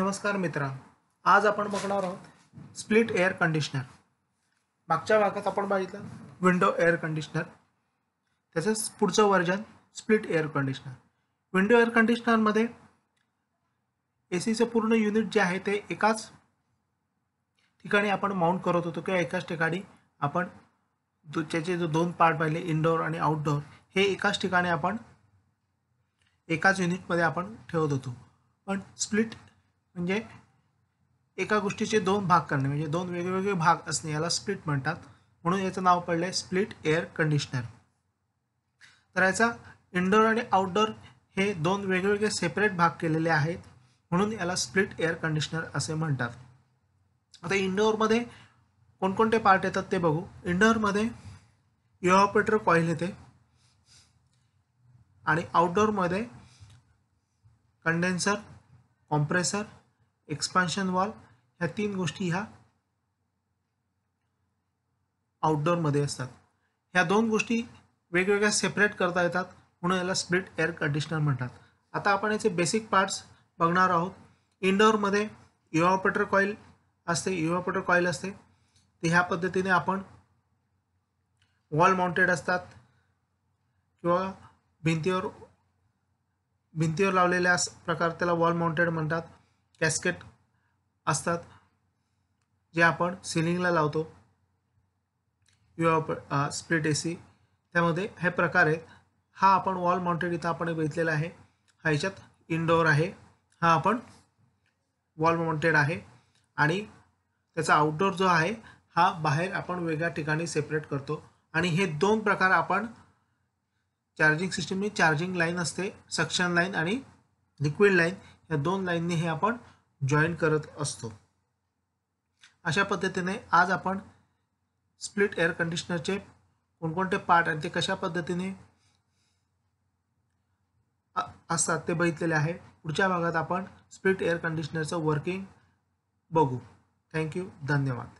नमस्कार मित्रा आज आपण बघणार आहोत स्प्लिट एअर कंडिशनर मागच्या भागात आपण बघितलं विंडो एअर कंडिशनर तसंच पुढचं version split air conditioner window air कंडिशनरमध्ये ए सीचं पूर्ण युनिट जे आहे ते एकाच ठिकाणी आपण माउंट करत होतो किंवा एकाच ठिकाणी आपण त्याचे जो दोन पार्ट पाहिले इनडोअर आणि आउटडोअर हे एकाच ठिकाणी आपण एकाच युनिटमध्ये आपण ठेवत होतो पण स्प्लिट म्हणजे एका गोष्टीचे दोन भाग करणे म्हणजे दोन वेगवेगळे भाग असणे याला स्प्लिट म्हणतात म्हणून याचं नाव पडलं आहे स्प्लिट एअर कंडिशनर तर याचा इनडोअर आणि आउटडोअर हे दोन वेगवेगळे सेपरेट भाग केलेले आहेत म्हणून याला स्प्लिट एअर कंडिशनर असे म्हणतात आता इंडोअरमध्ये कोणकोणते पार्ट येतात ते बघू इंडोअरमध्ये इव्हॉपरेटर कॉईल येते आणि आउटडोअरमध्ये कंडेन्सर कॉम्प्रेसर एक्सपान्शन वॉल ह्या तीन गोष्टी ह्या आउटडोअरमध्ये असतात ह्या दोन गोष्टी वेगवेगळ्या सेपरेट करता येतात म्हणून याला स्प्लिट एअर कंडिशनर म्हणतात आता आपण याचे बेसिक पार्ट्स बघणार आहोत इनडोअरमध्ये इव्हॉपरेटर कॉईल असते इव्हॉपरेटर कॉईल असते ते ह्या पद्धतीने आपण वॉल माउंटेड असतात किंवा भिंतीवर भिंतीवर लावलेल्या प्रकार त्याला वॉल माउंटेड म्हणतात कॅस्केट असतात जे आपण सिलिंगला लावतो युवा स्प्लिट ए सी त्यामध्ये हे प्रकार आहेत हा आपण वॉल माउंटेड इथं आपण बघितलेला आहे हा याच्यात इनडोअर आहे हा आपण वॉल माउंटेड आहे आणि त्याचा आउटडोअर जो आहे हा बाहेर आपण वेगळ्या ठिकाणी सेपरेट करतो आणि हे दोन प्रकार आपण चार्जिंग सिस्टीमने चार्जिंग लाईन असते सक्शन लाईन आणि लिक्विड लाईन या दोन लाईनने हे आपण जॉईन करत असतो अशा पद्धतीने आज आपण स्प्लिट एअर कंडिशनरचे कोणकोणते पार्ट आणि ते कशा पद्धतीने असतात ते बघितलेले आहे पुढच्या भागात आपण स्प्लिट एअर कंडिशनरचं वर्किंग बघू थँक्यू धन्यवाद